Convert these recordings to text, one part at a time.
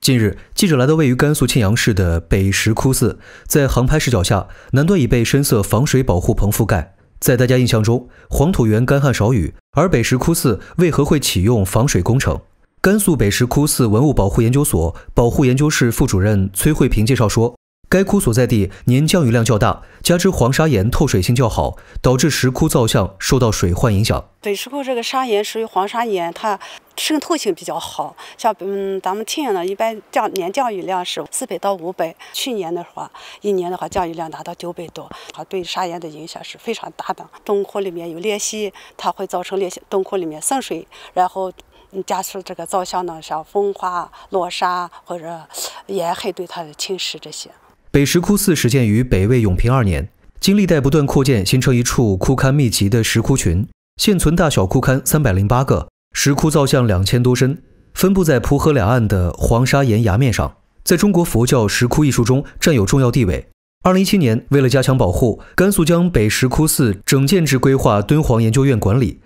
近日，记者来到位于甘肃庆阳市的北石窟寺，在航拍视角下，南端已被深色防水保护棚覆盖。在大家印象中，黄土塬干旱少雨，而北石窟寺为何会启用防水工程？甘肃北石窟寺文物保护研究所保护研究室副主任崔慧平介绍说，该窟所在地年降雨量较大，加之黄砂岩透水性较好，导致石窟造像受到水患影响。北石窟这个砂岩属于黄砂岩，它渗透性比较好，像嗯，咱们庆阳呢，一般降年降雨量是四百到五百，去年的话，一年的话降雨量达到九百多，啊，对砂岩的影响是非常大的。洞窟里面有裂隙，它会造成裂隙，洞窟里面渗水，然后加速这个造像呢，像风化、落沙或者岩海对它的侵蚀这些。北石窟寺始建于北魏永平二年，经历代不断扩建，形成一处窟龛密集的石窟群，现存大小窟龛三百零八个。石窟造像两千多身，分布在蒲河两岸的黄沙岩崖面上，在中国佛教石窟艺术中占有重要地位。二零一七年，为了加强保护，甘肃将北石窟寺整建制规划敦煌研究院管理。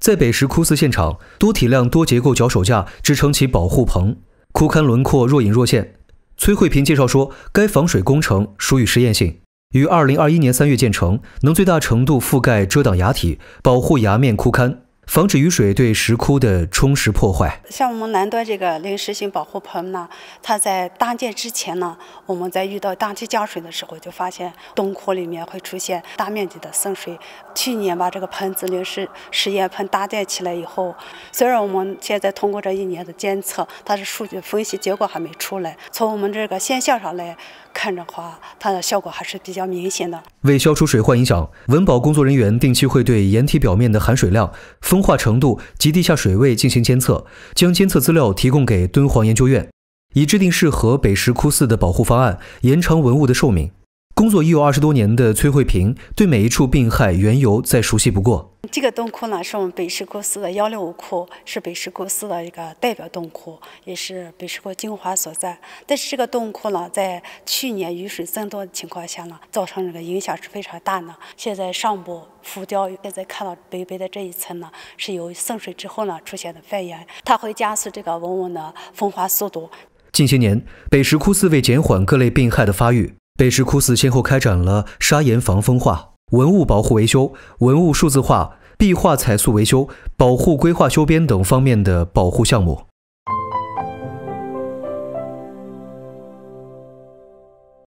在北石窟寺现场，多体量、多结构脚手架支撑起保护棚，窟龛轮廓若隐若现。崔慧平介绍说，该防水工程属于实验性，于二零二一年三月建成，能最大程度覆盖遮挡崖体，保护崖面窟龛。防止雨水对石窟的冲蚀破坏。像我们南端这个临时性保护棚呢，它在搭建之前呢，我们在遇到大气降水的时候，就发现洞窟里面会出现大面积的渗水。去年把这个棚子临时实验棚搭建起来以后，虽然我们现在通过这一年的监测，它的数据分析结果还没出来，从我们这个现象上来看的话，它的效果还是比较明显的。为消除水患影响，文保工作人员定期会对岩体表面的含水量封。风化程度及地下水位进行监测，将监测资料提供给敦煌研究院，以制定适合北石窟寺的保护方案，延长文物的寿命。工作已有二十多年的崔慧平对每一处病害缘由再熟悉不过。这个洞窟呢，是我们北石公司的幺六五窟，是北石公司的一个代表洞窟，也是北石窟精华所在。但是这个洞窟呢，在去年雨水增多的情况下呢，造成这个影响是非常大的。现在上部浮雕，现在看到北北的这一层呢，是由渗水之后呢出现的肺炎，它会加速这个文物的风化速度。近些年，北石窟寺为减缓各类病害的发育。北石窟寺先后开展了砂岩防风化、文物保护维修、文物数字化、壁画彩塑维修、保护规划修编等方面的保护项目。